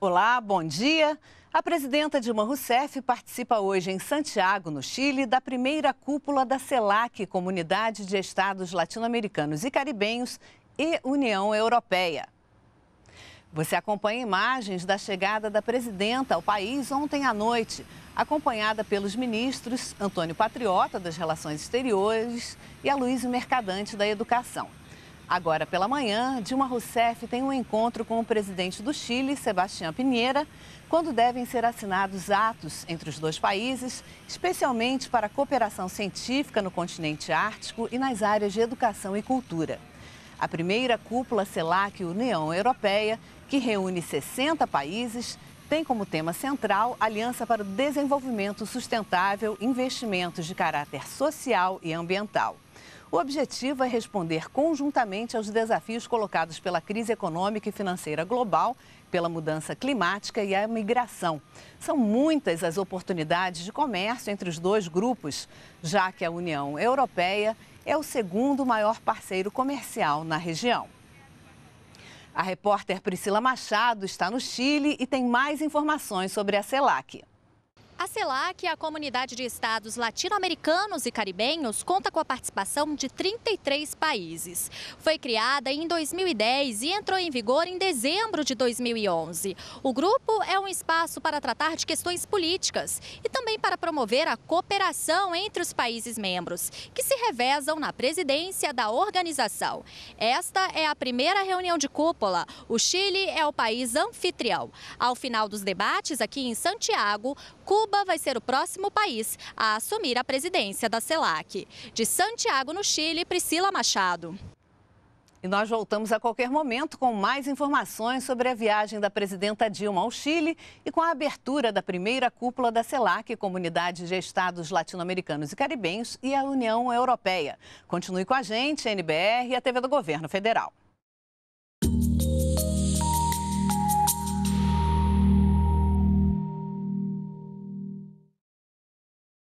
Olá, bom dia. A presidenta Dilma Rousseff participa hoje em Santiago, no Chile, da primeira cúpula da CELAC, Comunidade de Estados Latino-Americanos e Caribenhos e União Europeia. Você acompanha imagens da chegada da presidenta ao país ontem à noite, acompanhada pelos ministros Antônio Patriota, das Relações Exteriores, e Aloysio Mercadante, da Educação. Agora pela manhã, Dilma Rousseff tem um encontro com o presidente do Chile, Sebastião Pinheira, quando devem ser assinados atos entre os dois países, especialmente para a cooperação científica no continente ártico e nas áreas de educação e cultura. A primeira cúpula CELAC União Europeia, que reúne 60 países, tem como tema central Aliança para o Desenvolvimento Sustentável, investimentos de caráter social e ambiental. O objetivo é responder conjuntamente aos desafios colocados pela crise econômica e financeira global, pela mudança climática e a migração. São muitas as oportunidades de comércio entre os dois grupos, já que a União Europeia é o segundo maior parceiro comercial na região. A repórter Priscila Machado está no Chile e tem mais informações sobre a CELAC. A CELAC, a Comunidade de Estados Latino-Americanos e Caribenhos, conta com a participação de 33 países. Foi criada em 2010 e entrou em vigor em dezembro de 2011. O grupo é um espaço para tratar de questões políticas e também para promover a cooperação entre os países membros, que se revezam na presidência da organização. Esta é a primeira reunião de cúpula. O Chile é o país anfitrião. Ao final dos debates, aqui em Santiago, Cuba Cuba vai ser o próximo país a assumir a presidência da CELAC. De Santiago, no Chile, Priscila Machado. E nós voltamos a qualquer momento com mais informações sobre a viagem da presidenta Dilma ao Chile e com a abertura da primeira cúpula da CELAC, Comunidade de Estados Latino-Americanos e Caribenhos, e a União Europeia. Continue com a gente, NBR e a TV do Governo Federal.